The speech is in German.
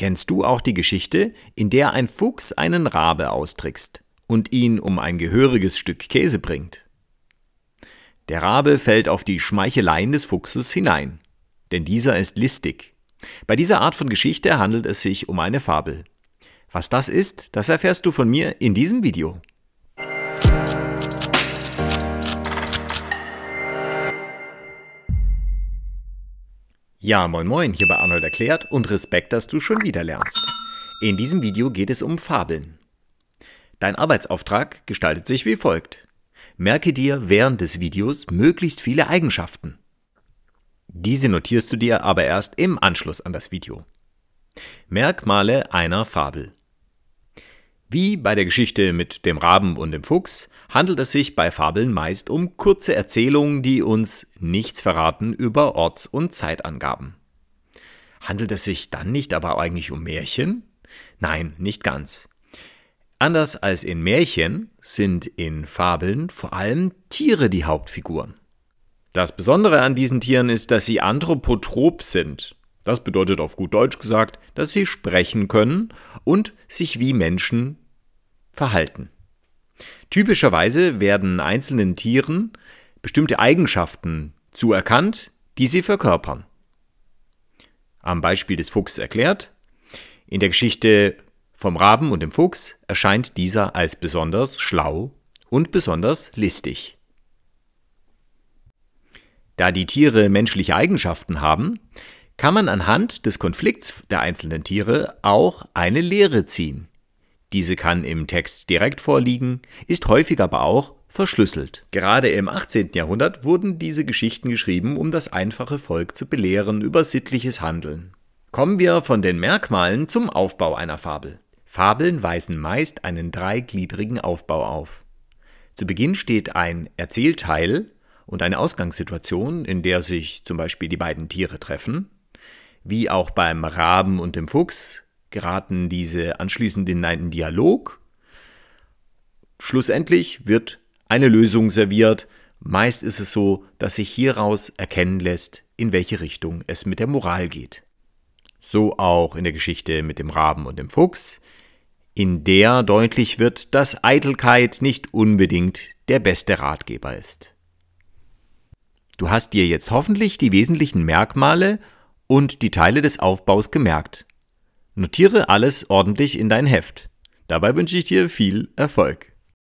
Kennst du auch die Geschichte, in der ein Fuchs einen Rabe austrickst und ihn um ein gehöriges Stück Käse bringt? Der Rabe fällt auf die Schmeicheleien des Fuchses hinein, denn dieser ist listig. Bei dieser Art von Geschichte handelt es sich um eine Fabel. Was das ist, das erfährst du von mir in diesem Video. Ja, moin moin, hier bei Arnold erklärt und Respekt, dass du schon wieder lernst. In diesem Video geht es um Fabeln. Dein Arbeitsauftrag gestaltet sich wie folgt. Merke dir während des Videos möglichst viele Eigenschaften. Diese notierst du dir aber erst im Anschluss an das Video. Merkmale einer Fabel. Wie bei der Geschichte mit dem Raben und dem Fuchs handelt es sich bei Fabeln meist um kurze Erzählungen, die uns nichts verraten über Orts- und Zeitangaben. Handelt es sich dann nicht aber eigentlich um Märchen? Nein, nicht ganz. Anders als in Märchen sind in Fabeln vor allem Tiere die Hauptfiguren. Das Besondere an diesen Tieren ist, dass sie anthropotrop sind. Das bedeutet auf gut Deutsch gesagt, dass sie sprechen können und sich wie Menschen Verhalten. Typischerweise werden einzelnen Tieren bestimmte Eigenschaften zuerkannt, die sie verkörpern. Am Beispiel des Fuchs erklärt, in der Geschichte vom Raben und dem Fuchs erscheint dieser als besonders schlau und besonders listig. Da die Tiere menschliche Eigenschaften haben, kann man anhand des Konflikts der einzelnen Tiere auch eine Lehre ziehen. Diese kann im Text direkt vorliegen, ist häufig aber auch verschlüsselt. Gerade im 18. Jahrhundert wurden diese Geschichten geschrieben, um das einfache Volk zu belehren über sittliches Handeln. Kommen wir von den Merkmalen zum Aufbau einer Fabel. Fabeln weisen meist einen dreigliedrigen Aufbau auf. Zu Beginn steht ein Erzählteil und eine Ausgangssituation, in der sich zum Beispiel die beiden Tiere treffen. Wie auch beim Raben und dem Fuchs geraten diese anschließend in einen Dialog. Schlussendlich wird eine Lösung serviert. Meist ist es so, dass sich hieraus erkennen lässt, in welche Richtung es mit der Moral geht. So auch in der Geschichte mit dem Raben und dem Fuchs, in der deutlich wird, dass Eitelkeit nicht unbedingt der beste Ratgeber ist. Du hast dir jetzt hoffentlich die wesentlichen Merkmale und die Teile des Aufbaus gemerkt. Notiere alles ordentlich in dein Heft. Dabei wünsche ich dir viel Erfolg.